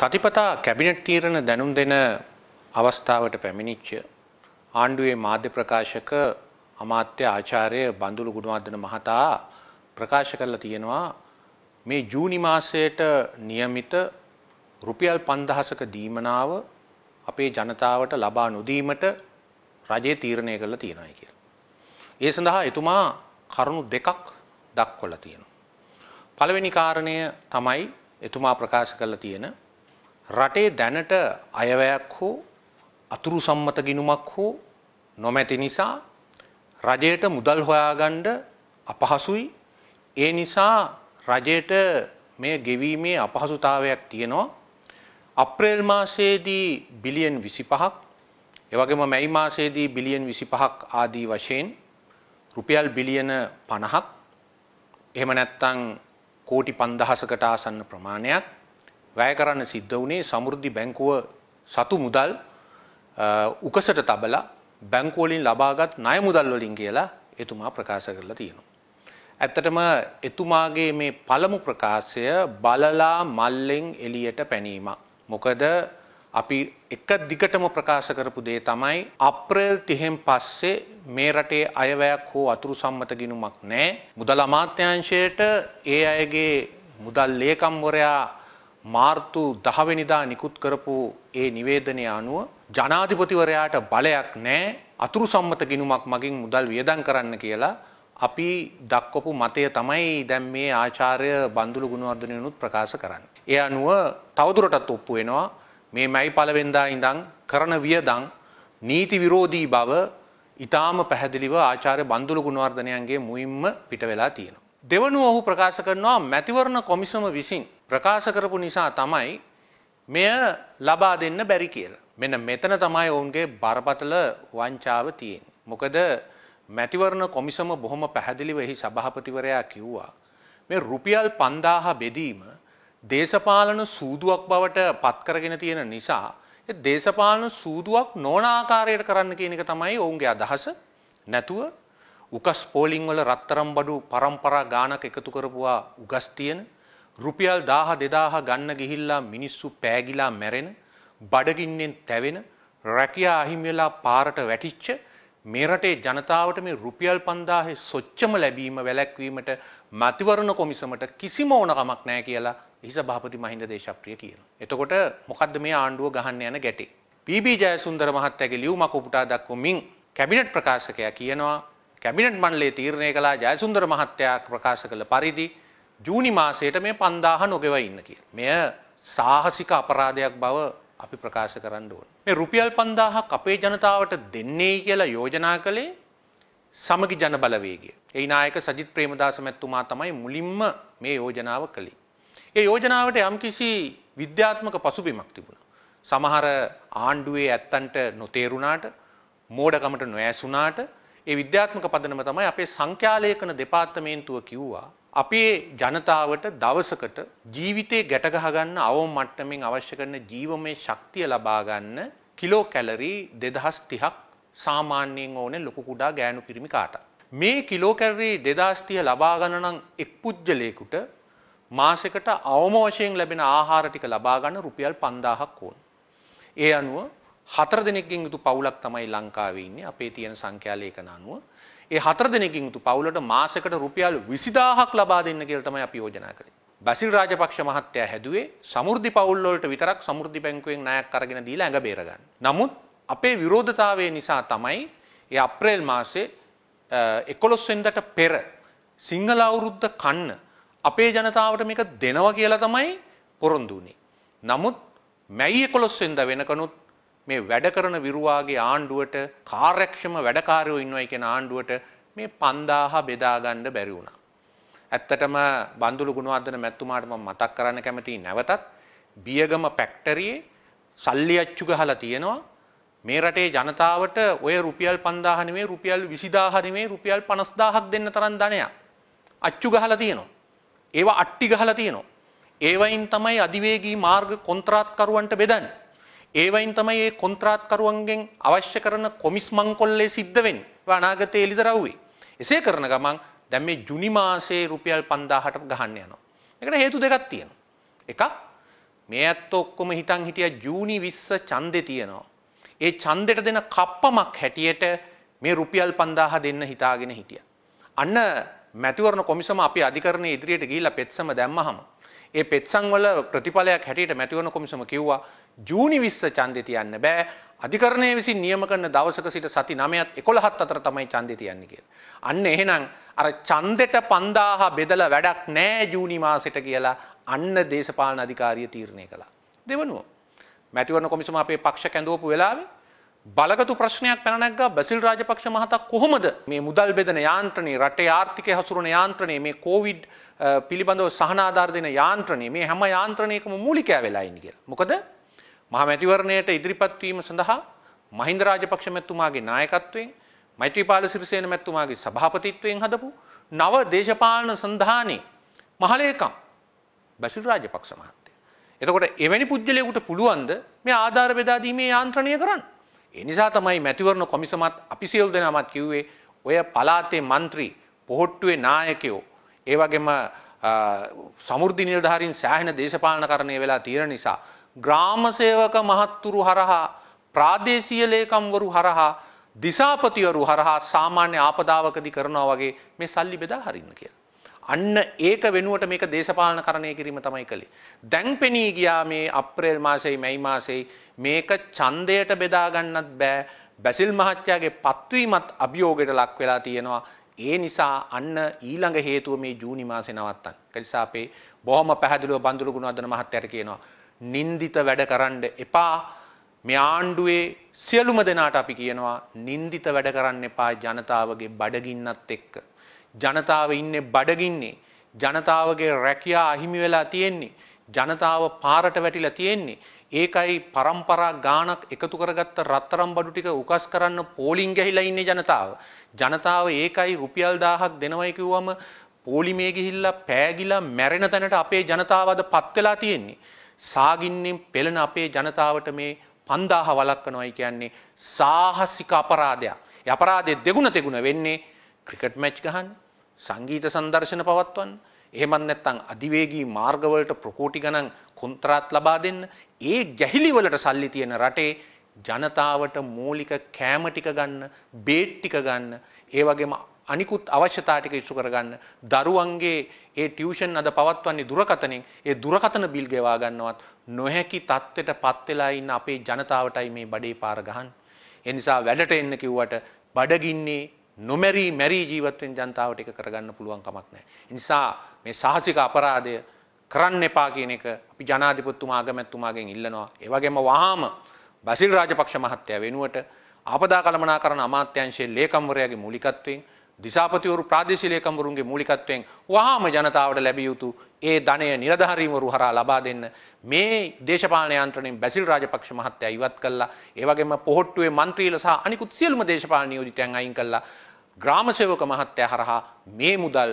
සතිපතා cabinet තීරණ දැනුම් දෙන අවස්ථාවට පැමිණිච්ච ආණ්ඩුවේ මාධ්‍ය ප්‍රකාශක අමාත්‍ය ආචාර්ය බඳුළු ගුණවර්ධන මහතා ප්‍රකාශ කරලා තියෙනවා මේ ජූනි මාසයට નિયમિત රුපියල් 5000ක දීමනාව අපේ ජනතාවට ලබා නොදීමට රජය තීරණය කරලා තියෙනවා කියලා. ඒ සඳහා එතුමා කරුණු දෙකක් දක්වලා තියෙනවා. පළවෙනි කාරණය තමයි එතුමා ප්‍රකාශ කරලා තියෙන රටේ දැනට අයවැයක් හෝ අතුරු සම්මත ගිනුමක් හෝ නොමැති නිසා රජයට මුදල් හොයාගණ්ඩ අපහසුයි ඒ නිසා රජයට මේ ගෙවීමේ අපහසුතාවයක් තියෙනවා අප්‍රේල් මාසයේදී බිලියන් විසි පහක් එවගේම මැයි මාසයේදී බිලියන් විසි පහක් ආදී වශයෙන් රුපියල් බිලියන පණහක් එහෙම නැත්තං කෝටි පන්දහසකට ආසන්න ප්‍රමාණයක් වැය කරන්න සිද්ධ වුණේ සමෘද්ධි බැංකුව සතු මුදල් උකසට තබලා බැංකුවලින් ලබාගත් ණය මුදල් වලින් කියලා එතුමා ප්‍රකාශ කරලා තියෙනවා. ඇත්තටම එතුමාගේ මේ පළමු ප්‍රකාශය බලලා මල්ලෙන් එළියට පැනීම. මොකද අපි එක දිගටම ප්‍රකාශ කරපු දේ තමයි අප්‍රේල් 30න් පස්සේ මේ රටේ අයවැයක් හෝ අතුරු සම්මත ගිණුමක් නැහැ. මුදල් අමාත්‍යාංශයට ඒ අයගේ මුදල් ලේකම්වරයා මාර්තු 10 වෙනිදා නිකුත් කරපු ඒ නිවේදනය අනුව ජනාධිපතිවරයාට බලයක් නැහැ අතුරු සම්මත ගිණුමක් මගින් මුදල් වියදම් කරන්න කියලා අපි දක්වපු මතය තමයි දැන් මේ ආචාර්ය බන්දුලු ගුණවර්ධනයනුත් ප්‍රකාශ කරන්නේ. ඒ අනුව තවදුරටත් ඔප්පු වෙනවා මේ මැයි පළවෙනිදා ඉඳන් කරන වියදම් නීති විරෝධී බව ඊටාම පැහැදිලිව ආචාර්ය බන්දුලු ගුණවර්ධනයන්ගේ මුවින්ම පිට වෙලා තියෙනවා. දෙවනුව ඔහු ප්‍රකාශ කරනවා මැතිවරණ කොමිසම විසින් ප්‍රකාශ කරපු නිසා තමයි මෙය ලබා දෙන්න බැරි කියලා. මෙන්න මෙතන තමයි ඔවුන්ගේ බරපතල වංචාව තියෙන්නේ. මොකද මැතිවරණ කොමිසම බොහොම පැහැදිලිව එහි සභාපතිවරයා කිව්වා මේ රුපියල් 5000 බෙදීම දේශපාලන සූදුවක් බවට පත්කරගෙන තියෙන නිසා දේශපාලන සූදුවක් නොන ආකාරයට කරන්න කියන එක තමයි ඔවුන්ගේ අදහස. නැතුව උකස් පෝලිං වල රත්තරම් බඩු පරම්පරා ගානක් එකතු කරපුවා උගස් තියෙන රුපියල් දාහ දෙදාහ ගන්න ගිහිල්ලා මිනිස්සු පෑගිලා මැරෙන බඩගින්නෙන් තැවෙන රැකියා අහිමිවෙලා පාරට වැටිච්ච මෙරටේ ජනතාවට මේ රුපියල් පන්දාහේ සොච්චම ලැබීම වැලැක්වීමට මතිවරණ කොමිසමට කිසිම ඕනකමක් නෑ කියලා හිස භාපති මහින්ද දේශප්‍රිය කියන. එතකොට මොකක්ද මේ ආණ්ඩුව ගහන්න යන ගැටේ. පීබී ජයසුන්දර මහත්තයගේ ලියුමක් උපුටා දක්වමින් කැබිනට් ප්‍රකාශකයා කියනවා කැබිනට් මණ්ඩලයේ තීරණය කළා ජයසුන්දර මහත්තයා ප්‍රකාශ කළ පරිදි ජූනි මාසයට මේ පන්දාහ නොගෙව ඉන්න කිය. මෙය සාහසික අපරාධයක් බව අපි ප්‍රකාශ කරන්න ඕන. මේ රුපියල් පන්දාහක් අපේ ජනතාවට දෙන්නේ කියලා යෝජනා කළේ සමගි ජන බලවේගය. ඒ නායක සජිත් ප්‍රේමදාස මැතිතුමා තමයි මුලින්ම මේ යෝජනාව කළේ. ඒ යෝජනාවට යම්කිසි විද්‍යාත්මක පසුබිමක් තිබුණා. සමහර ආණ්ඩුවේ ඇත්තන්ට නොතේරුණාට මෝඩකමට නොඇසුණාට ඒ විද්‍යාත්මක පදනම තමයි අපේ සංඛ්‍යාලේඛන දෙපාර්තමේන්තුව කිව්වා අපේ ජනතාවට දවසකට ජීවිතේ ගැටගහ ගන්න අවම මට්ටමින් අවශ්‍ය කරන ජීවමය ශක්තිය ලබා ගන්න කිලෝ කැලරි 2030ක් සාමාන්‍යයෙන් ඕනේ ලොකු කුඩා ගෑනු පිරිමි කාට. මේ කිලෝ කැලරි 2030 ලබා ගන්න නම් එක් පුජ්‍යලයකට මාසෙකට අවම වශයෙන් ලැබෙන ආහාර ටික ලබා ගන්න රුපියල් 5000ක් ඕන. ඒ අනුව හතර දෙනෙක්ගෙන් යුතු පවුලක් තමයි ලංකාවේ ඉන්නේ. අපේ තියෙන සංඛ්‍යාලේකන අනුව. ඒ හතර දෙනෙකින් යුතු පවුලට මාසකට රුපියල් 20000ක් ලබා දෙන්න කියලා තමයි අපි යෝජනා කරේ. බසිල් රාජපක්ෂ මහත්තයා හැදුවේ සමෘද්ධි පවුල් වලට විතරක් සමෘද්ධි බැංකුවෙන් ණයක් අරගෙන දීලා ඇඟ බේර ගන්න. නමුත් අපේ විරෝධතාවය නිසා තමයි ඒ අප්‍රේල් මාසේ 11 වෙනිදාට පෙර සිංහල අවුරුද්ද කන්න අපේ ජනතාවට මේක දෙනවා කියලා තමයි පොරොන්දු වුණේ. නමුත් මැයි 11 වෙනිදා වෙනකනුත් මේ වැඩ කරන විරුවාගේ ආණ්ඩුවට කාර්යක්ෂම වැඩකාරයෝ ඉන්නවයි කියන ආණ්ඩුවට මේ 5000 බෙදා ගන්න බැරි වුණා. ඇත්තටම බන්දුලු ගුණවර්ධන මැතිතුමාට මම මතක් කරන්න කැමතියි නැවතත් බියගම ෆැක්ටරියේ සල්ලි අච්චු ගහලා තියෙනවා මේ රටේ ජනතාවට ඔය රුපියල් 5000 නෙමෙයි රුපියල් 20000 නෙමෙයි රුපියල් 50000ක් දෙන්න තරම් ධනයක් අච්චු ගහලා තියෙනවා ඒවා අට්ටි ගහලා තියෙනවා ඒවයින් තමයි අධිවේගී මාර්ග කොන්ත්‍රාත්කරුවන්ට බෙදන්නේ ඒවයින් තමයි ඒ කොන්ත්‍රාත්කරුවන්ගෙන් අවශ්‍ය කරන කොමිස් මංකොල්ලේ සිද්ධ වෙන්නේ. අනාගතයේ එලිදරව්වේ. එසේ කරන ගමන් දැන් මේ ජුනි මාසයේ රුපියල් 5000ට ගහන්න යනවා. ඒකට හේතු දෙකක් තියෙනවා. එකක් මේ ඇත්ත ඔක්කොම හිතන් හිටියා ජූනි 20 ඡන්දේ තියෙනවා. ඒ ඡන්දෙට දෙන කප්පමක් හැටියට මේ රුපියල් 5000 දෙන්න හිතාගෙන හිටියා. අන්න මැතිවරණ කොමිසම අපි අධිකරණයේ ඉදිරියට ගිහිල්ලා පෙත්සම දැම්මහම ඒ පෙත්සංවල ප්‍රතිඵලයක් හැටියට මැතිවරණ කොමිසම කිව්වා ජූනි 20 ඡන්දේ තියන්න බෑ අධිකරණය විසින් නියම කරන දවසක සිට සති 9ත් 11ත් අතර තමයි ඡන්දේ තියන්නේ කියලා. අන්න එහෙනම් අර ඡන්දෙට 5000 බෙදලා වැඩක් නෑ ජූනි මාසෙට කියලා අන්න දේශපාලන අධිකාරිය තීරණය කළා. දෙවනුව මැතිවරණ කොමිසම අපේ පක්ෂ කැඳවපු වෙලාවේ බලගතු ප්‍රශ්නයක් පැනැක්ග බැසිල් රාජපක්ෂ මහතා කොහොමද මේ මුදල් බෙදන යාන්ත්‍රනය රටේ ආර්ථිකය හසුරන යාන්ත්‍රනය මේ කෝවිඩ් පිළිබඳව සහනාධාර දෙන යාන්ත්‍රනය මේ හැම යාන්ත්‍රණයකම මූලිකෑ වෙලායින් කියල. මොකද මහමැතිවරණයට ඉදිරිපත්වීම සඳහා මහින්ද රාජපක්ෂ මැත්තුමාගේ නායකත්වයෙන් මෛත්‍රීපාල සිරිසේන මැත්තුමාගේ සභාපතිත්වයෙන් හදපු නව දේශපාලන සඳහානේ මහලේකම් බැසිල් රාජපක්ෂ මහත්තය. එතකොට එවැනි පුද්ගලයකුට පුළුවන්ද මේ ආධාර බෙදාදීමේ යාන්ත්‍රණය කරන්න. එනිසා තමයි මැතිවරණ කොමිසමත් අපි සියලු දෙනාමත් කිව්වේ ඔය පලාතේ മന്ത്രി පොහොට්ටුවේ නායකයෝ ඒ වගේම සමෘද්ධි නිලධාරීන් සෑහෙන දේශපාලනකරණය වෙලා තියෙන නිසා ග්‍රාම සේවක මහත්තුරු හරහා ප්‍රාදේශීය ලේකම්වරු හරහා දිසාපතිවරු හරහා සාමාන්‍ය ආපදාවකදී කරනවා වගේ මේ සල්ලි බෙදා හරින්න කියලා අන්න ඒක වෙනුවට මේක දේශපාලන කරණය කිරීම තමයි කළේ. දැන් පෙනී ගියා මේ අප්‍රේල් මාසෙයි මැයි මාසෙයි මේක ඡන්දයට බෙදා ගන්නත් බෑ. බැසිල් මහත්තයාගේ පත්වීමත් අභියෝගයට ලක් වෙලා තියෙනවා. ඒ නිසා අන්න ඊළඟ හේතුව මේ ජූනි මාසේ නවත්තන්න. ඒ නිසා අපේ බොහොම පැහැදිලිව බඳුළු ගුණවර්ධන මහත්තයාට කියනවා නින්දිත වැඩ කරන්න එපා. මේ ආණ්ඩුවේ සියලුම දෙනාට අපි කියනවා නින්දිත වැඩ කරන්න එපා ජනතාවගේ බඩගින්නත් එක්ක. ජනතාව ඉන්නේ බඩගින්නේ ජනතාවගේ රැකියා අහිමි වෙලා තියෙන්නේ ජනතාව පාරට වැටිලා තියෙන්නේ ඒකයි પરම්පරා ගාණක් එකතු කරගත්ත රත්තරම් බඩු ටික උකස් කරන්න පෝලිං ගහිලා ඉන්නේ ජනතාව ජනතාව ඒකයි රුපියල් 1000ක් දෙනවයි කිව්වම පෝලිමේ ගිහිල්ලා පෑගිලා මැරෙන තැනට අපේ ජනතාව අද පත් වෙලා තියෙන්නේ සාගින්නෙන් පෙළෙන අපේ ජනතාවට මේ 5000 වළක්වනවයි කියන්නේ සාහසික අපරාධයක් ඒ අපරාධය දෙගුණ තෙගුණ වෙන්නේ ක්‍රිකට් මැච් ගහන් සංගීත සංදර්ශන පවත්වන්න එහෙමත් නැත්නම් අධිවේගී මාර්ගවලට ප්‍රකෝටි ගණන් කොන්ත්‍රාත් ලබා දෙන්න ඒ ගැහිලි වලට සල්ලි තියෙන රටේ ජනතාවට මූලික කෑම ටික ගන්න, බේත් ටික ගන්න, ඒ වගේම අනිකුත් අවශ්‍යතා ටික ඉටු කරගන්න දරුවන්ගේ ඒ ටියුෂන් අද පවත්වන්නේ දුරකතනෙන් ඒ දුරකතන බිල් ගෙවා ගන්නවත් නොහැකි තත්ත්වයට පත් වෙලා ඉන්න අපේ ජනතාවටයි මේ බඩේ පාර ගහන්නේ. ඒ නිසා වැඩට එන්න කිව්වට බඩගින්නේ නොමැරී මැරී ජීවත්වෙන් ජනතාවට එක කරගන්න පුළුවන් කමක් නැහැ. නිසා මේ සාහසික අපරාධය කරන්න එපා කියන එක අපි ජනාධිපතිතුමා අගමැතිතුමාගෙන් ඉල්ලනවා. ඒ වගේම වහාම බසිල් රාජපක්ෂ මහත්තයා වෙනුවට ආපදා කළමනාකරණ අමාත්‍යාංශයේ ලේකම්වරයාගේ මූලිකත්වයෙන් දිසාපතිවරු ප්‍රාදේශීය ලේකම්වරුන්ගේ මූලිකත්වයෙන් වහාම ජනතාවට ලැබිය යුතු ඒ ධනය නිලධාරීවරු හරහා ලබා දෙන්න මේ දේශපාලන යන්ත්‍රණයෙන් බැසිල් රාජපක්ෂ මහත්තයා ඉවත් කළා. ඒ වගේම පොහොට්ටුවේ മന്ത്രിලා සහ අනිකුත් සියලුම දේශපාලන නියෝජිතයන් අයින් කළා. ග්‍රාමසයෝක මහත්තය හරහා මේ මුදල්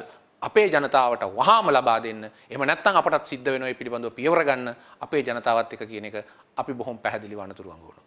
අපේ ජනතාවට වහාම ලබා දෙන්න එම නැත්තන් අපට සිද්ධ වෙනොයි පිළිබඳව පියවරගන්න අපේ ජනතාවත් එක කියන එක අපි බොහොම පැහැදිලි වනතුරුවන්ගුණු